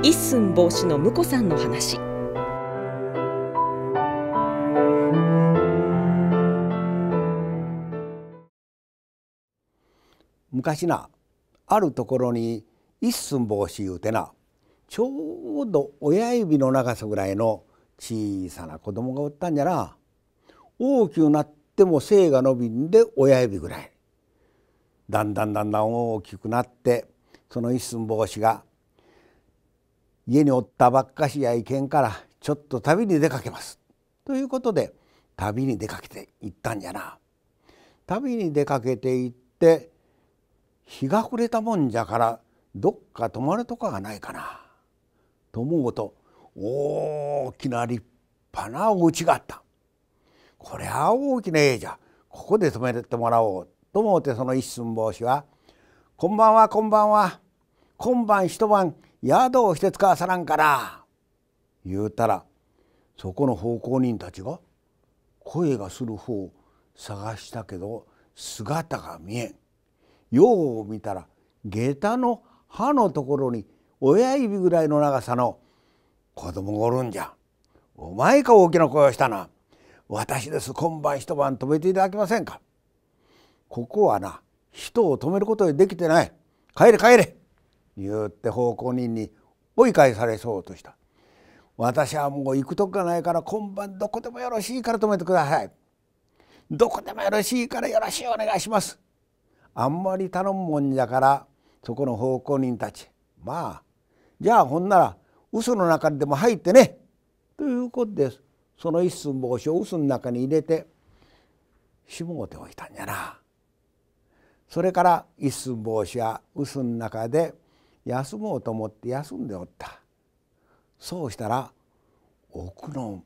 一寸法師の婿さんの話昔なあるところに一寸法師いうてなちょうど親指の長さぐらいの小さな子供がおったんじゃな大きくなっても背が伸びんで親指ぐらいだんだんだんだん大きくなってその一寸法師が家におったばっかしやいけんからちょっと旅に出かけます」ということで旅に出かけて行ったんじゃな。旅に出かけて行って日が暮れたもんじゃからどっか泊まるとかがないかな。と思うと大きな立派なお家があった。こりゃ大きな家じゃここで泊めてもらおうと思うてその一寸法師は「こんばんはこんばんは今晩一晩宿をして使わさらんから」言うたらそこの奉公人たちが声がする方を探したけど姿が見えん。よう見たら下駄の歯のところに親指ぐらいの長さの子供がおるんじゃ。お前か大きな声をしたな。私です今晩一晩泊めていただけませんか。ここはな人を止めることでできてない。帰れ帰れ。言って奉公人に追い返されそうとした私はもう行くとこがないから今晩どこでもよろしいから止めてくださいどこでもよろしいからよろしいお願いしますあんまり頼むもんじゃからそこの奉公人たちまあじゃあほんなら嘘の中にでも入ってねということでその一寸帽子を嘘の中に入れてしもうておいたんじゃな。それから一寸帽子は臼の中で休もうと思って休んでおったそうしたら奥の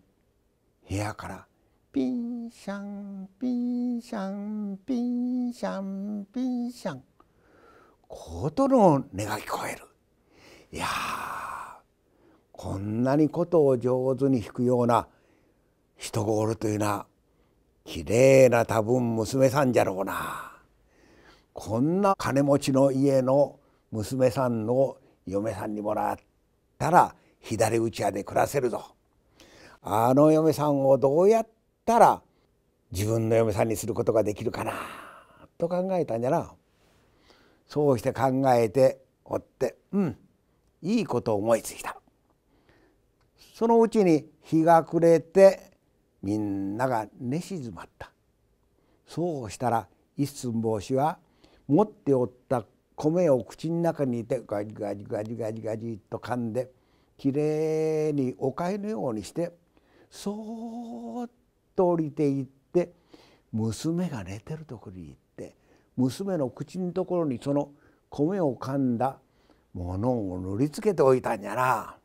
部屋からピンシャンピンシャンピンシャンピンシャン琴の音が聞こえるいやこんなに琴を上手に弾くような人がおるというなきれいな多分娘さんじゃろうなこんな金持ちの家の娘さんの嫁さんにもらったら左打ち屋で暮らせるぞあの嫁さんをどうやったら自分の嫁さんにすることができるかなと考えたんじゃなそうして考えておってうんいいことを思いついたそのうちに日が暮れてみんなが寝静まったそうしたら一寸法師は持っておった米を口の中に入れてガジガジガジガジガジと噛んできれいにおかゆのようにしてそーっと降りていって娘が寝てるところに行って娘の口のところにその米を噛んだものを塗りつけておいたんやな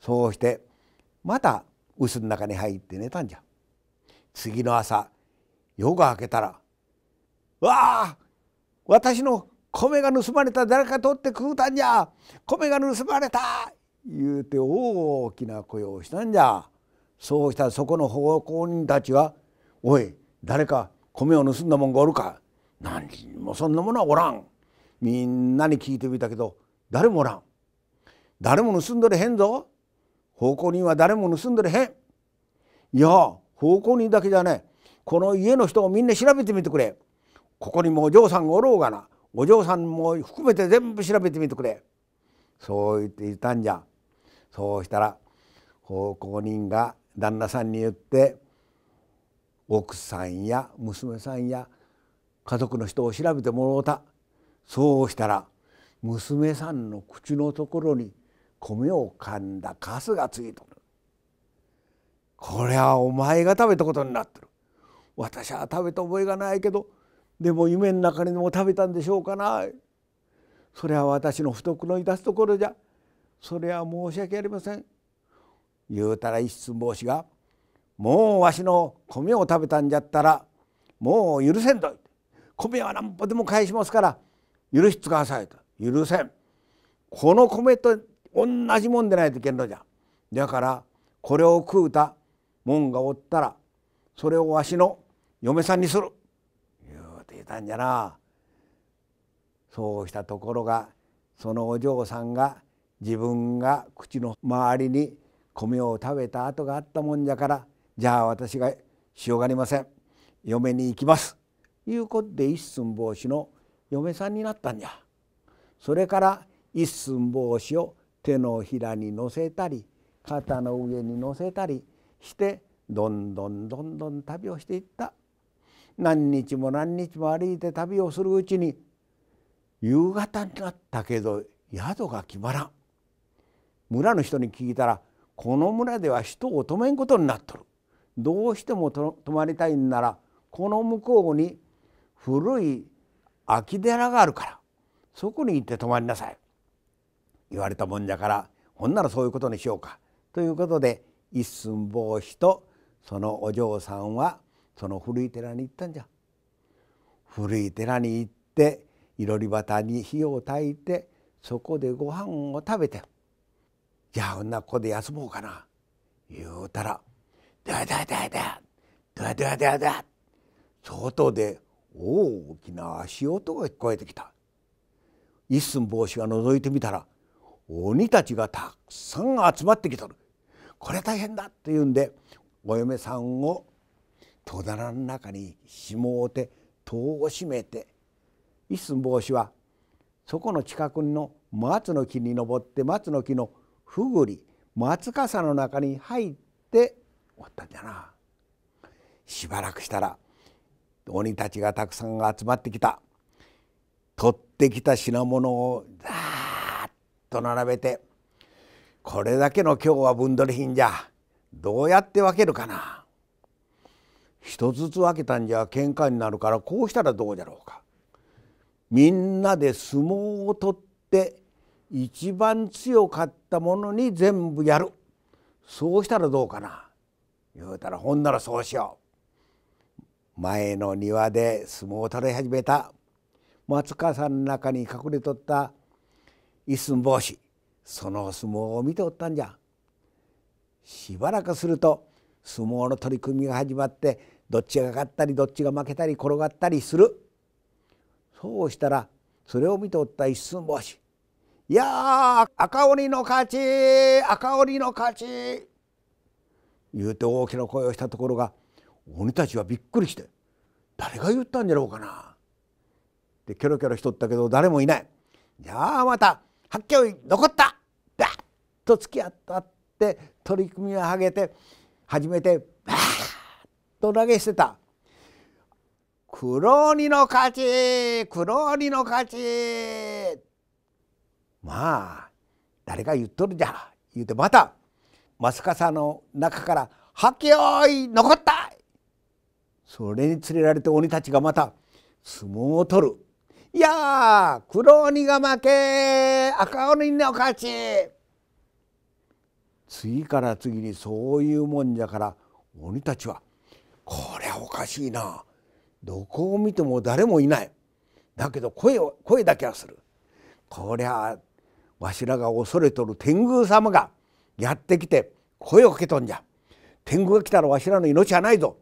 そうしてまた薄の中に入って寝たんじゃ次の朝夜が明けたら「わあ私の米が盗まれた誰か取って食うたんじゃ米が盗まれた」言うて大きな声をしたんじゃそうしたそこの奉公人たちは「おい誰か米を盗んだもんがおるか何人もそんなものはおらん」みんなに聞いてみたけど誰もおらん誰も盗んどれへんぞ奉公人は誰も盗んどれへんいや奉公人だけじゃねこの家の人をみんな調べてみてくれここにもお嬢さんおろうがなお嬢さんも含めて全部調べてみてくれ」そう言っていたんじゃそうしたら奉公人が旦那さんに言って奥さんや娘さんや家族の人を調べてもろうたそうしたら娘さんの口のところに米を噛んだカスがついとるこれはお前が食べたことになってる私は食べた覚えがないけどでも夢の中にも食べたんでしょうかなそれは私の不徳のいたすところじゃそれは申し訳ありません言うたら一寸法師が「もうわしの米を食べたんじゃったらもう許せんと」米は何歩でも返しますから許してください」と「許せん」「この米と同じもんでないといけんのじゃ」だからこれを食うたもんがおったらそれをわしの嫁さんにするたんじゃなそうしたところがそのお嬢さんが自分が口の周りに米を食べた跡があったもんじゃからじゃあ私がしようがありません嫁に行きます」いうことで一寸法師の嫁さんになったんじゃ。それから一寸法師を手のひらに乗せたり肩の上に乗せたりしてどんどんどんどん旅をしていった。何日も何日も歩いて旅をするうちに夕方になったけど宿が決まらん村の人に聞いたらこの村では人を止めんことになっとるどうしても泊まりたいんならこの向こうに古い空き寺があるからそこに行って泊まりなさい言われたもんじゃからほんならそういうことにしようかということで一寸法師とそのお嬢さんはその古い寺に行ったんじゃ古い寺に行っていろり端に火を焚いてそこでご飯を食べて「じゃあ女ここで休もうかな」言うたら「だやだやだやだだやだやだやだ」外で大きな足音が聞こえてきた一寸法師が覗いてみたら鬼たちがたくさん集まってきとるこれ大変だというんでお嫁さんを戸棚の中に紐をて戸を閉めて一寸帽子はそこの近くの松の木に登って松の木のふぐり松さの中に入っておったんじゃな。しばらくしたら鬼たちがたくさん集まってきた取ってきた品物をザっッと並べてこれだけの今日は分取り品じゃどうやって分けるかな。一つずつ分けたんじゃ喧嘩になるからこうしたらどうじゃろうかみんなで相撲を取って一番強かったものに全部やるそうしたらどうかな言うたらほんならそうしよう前の庭で相撲を取り始めた松川さんの中に隠れとった一寸法師その相撲を見ておったんじゃしばらくすると相撲の取り組みが始まってどっちが勝ったりどっちが負けたり転がったりするそうしたらそれを見ておった一寸法師「いや赤鬼の勝ち赤鬼の勝ち」言うて大きな声をしたところが鬼たちはびっくりして「誰が言ったんじゃろうかな」でキョロキョロしとったけど誰もいない「じゃあまた八教残った!」っと付き合ったって取り組みをはげて初めて「バーと投げ捨てた黒鬼の勝ち黒鬼の勝ちまあ誰が言っとるじゃ言うてまた松笠の中から「はきおい残った!」それに連れられて鬼たちがまた相撲を取る「いやー黒鬼が負け赤鬼の勝ち!」次から次にそういうもんじゃから鬼たちは「おかしいなどこを見ても誰もいないだけど声を声だけはするこりゃわしらが恐れとる天狗様がやってきて声をかけとんじゃ天狗が来たらわしらの命はないぞ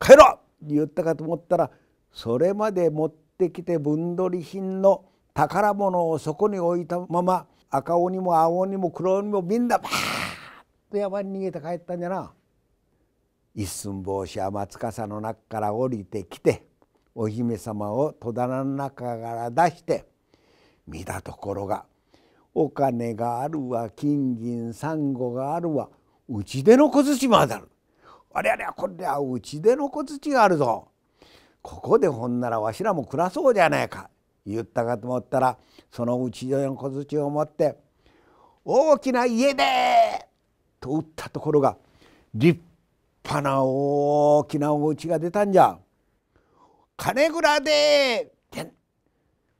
帰ろう言ったかと思ったらそれまで持ってきて分取り品の宝物をそこに置いたまま赤鬼も青鬼も黒鬼もみんなバーッと山に逃げて帰ったんじゃな。一寸法師は松笠の中から降りてきてお姫様を戸棚の中から出して見たところがお金があるわ金銀珊瑚があるわうちでの小槌もあるありゃりゃこりゃうちでの小槌があるぞここでほんならわしらも暮らそうじゃないか言ったかと思ったらそのうちでの小槌を持って大きな家でと打ったところが立ぱな大きなお家が出たんじゃ金蔵で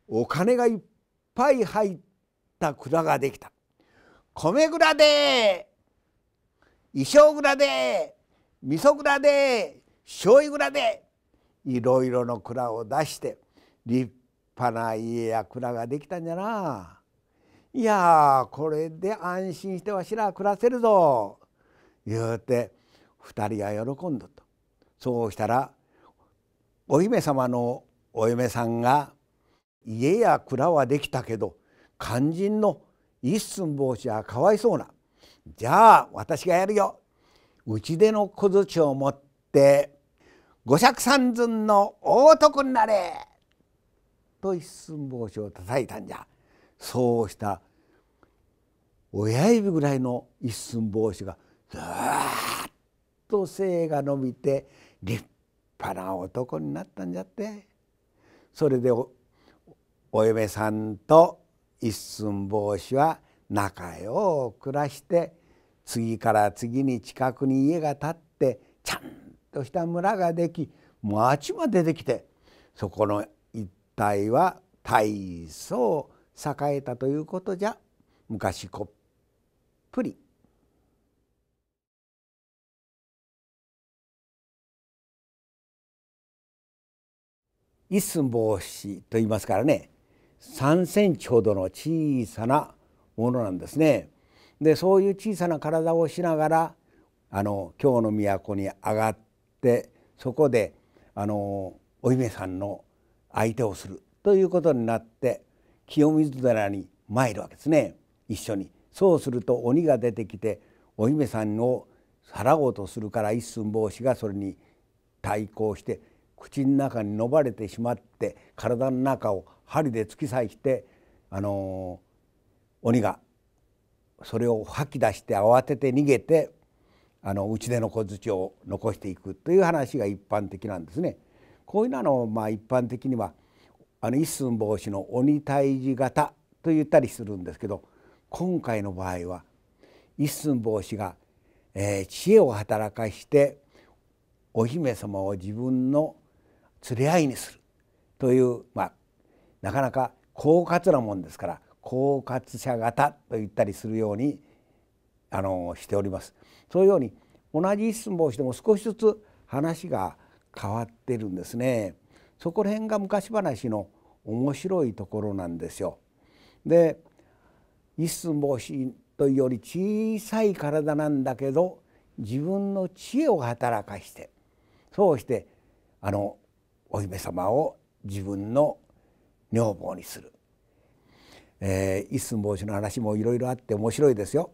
お金がいっぱい入った蔵ができた米蔵で衣装蔵で味噌蔵で醤油蔵でいろいろの蔵を出して立派な家や蔵ができたんじゃな。いやこれで安心してわしら暮らせるぞ」言うて2人は喜んだとそうしたらお姫様のお嫁さんが家や蔵はできたけど肝心の一寸法師はかわいそうなじゃあ私がやるようちでの小槌を持って五尺三寸の大男になれと一寸法師を叩いたんじゃそうした親指ぐらいの一寸法師がずーっと性が伸びて立派な男になったんじゃってそれでお嫁さんと一寸法師は仲よう暮らして次から次に近くに家が建ってちゃんとした村ができ町までできてそこの一帯は大層栄えたということじゃ昔こっぷり一寸法師と言いますからね3センチほどの小さなものなんですね。でそういう小さな体をしながらあの京の都に上がってそこであのお姫さんの相手をするということになって清水寺に参るわけですね一緒に。そうすると鬼が出てきてお姫さんをさらおうとするから一寸法師がそれに対抗して口の中にのばれてしまって体の中を針で突き刺して、あの鬼がそれを吐き出して慌てて逃げてあの打ち出の小槌を残していくという話が一般的なんですね。こういうのをまあ一般的にはあの一寸法師の鬼退治型と言ったりするんですけど今回の場合は一寸法師が、えー、知恵を働かしてお姫様を自分の連れ合いにするという、まあ、なかなか狡猾なもんですから狡猾者型と言ったりするようにあのしております。そういうように同じ質問をしても少しずつ話が変わってるんですね。そこら辺が昔話の面白いところなんですよ。で一寸法師というより小さい体なんだけど自分の知恵を働かしてそうしてあのお姫様を自分の女房にする、えー、一寸法師の話もいろいろあって面白いですよ。